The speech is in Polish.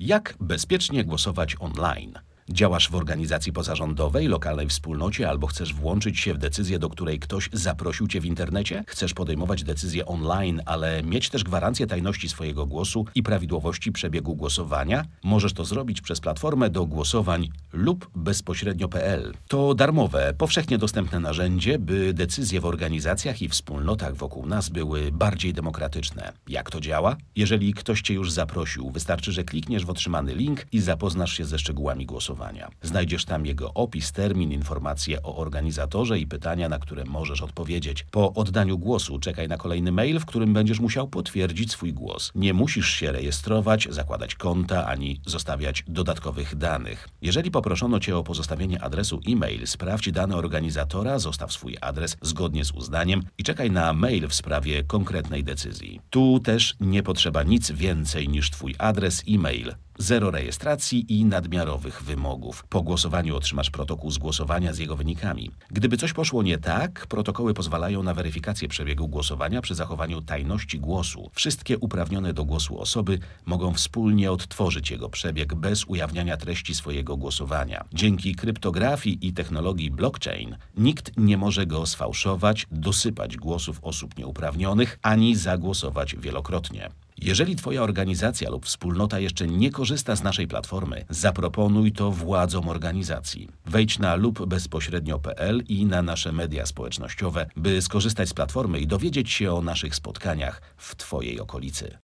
Jak bezpiecznie głosować online? Działasz w organizacji pozarządowej, lokalnej wspólnocie albo chcesz włączyć się w decyzję, do której ktoś zaprosił cię w internecie? Chcesz podejmować decyzje online, ale mieć też gwarancję tajności swojego głosu i prawidłowości przebiegu głosowania? Możesz to zrobić przez platformę do głosowań lub bezpośrednio.pl. To darmowe, powszechnie dostępne narzędzie, by decyzje w organizacjach i wspólnotach wokół nas były bardziej demokratyczne. Jak to działa? Jeżeli ktoś cię już zaprosił, wystarczy, że klikniesz w otrzymany link i zapoznasz się ze szczegółami głosowania. Znajdziesz tam jego opis, termin, informacje o organizatorze i pytania, na które możesz odpowiedzieć. Po oddaniu głosu czekaj na kolejny mail, w którym będziesz musiał potwierdzić swój głos. Nie musisz się rejestrować, zakładać konta ani zostawiać dodatkowych danych. Jeżeli poproszono Cię o pozostawienie adresu e-mail, sprawdź dane organizatora, zostaw swój adres zgodnie z uznaniem i czekaj na mail w sprawie konkretnej decyzji. Tu też nie potrzeba nic więcej niż Twój adres e-mail Zero rejestracji i nadmiarowych wymogów. Po głosowaniu otrzymasz protokół z głosowania z jego wynikami. Gdyby coś poszło nie tak, protokoły pozwalają na weryfikację przebiegu głosowania przy zachowaniu tajności głosu. Wszystkie uprawnione do głosu osoby mogą wspólnie odtworzyć jego przebieg bez ujawniania treści swojego głosowania. Dzięki kryptografii i technologii blockchain nikt nie może go sfałszować, dosypać głosów osób nieuprawnionych ani zagłosować wielokrotnie. Jeżeli Twoja organizacja lub wspólnota jeszcze nie korzysta z naszej platformy, zaproponuj to władzom organizacji. Wejdź na lub bezpośrednio.pl i na nasze media społecznościowe, by skorzystać z platformy i dowiedzieć się o naszych spotkaniach w Twojej okolicy.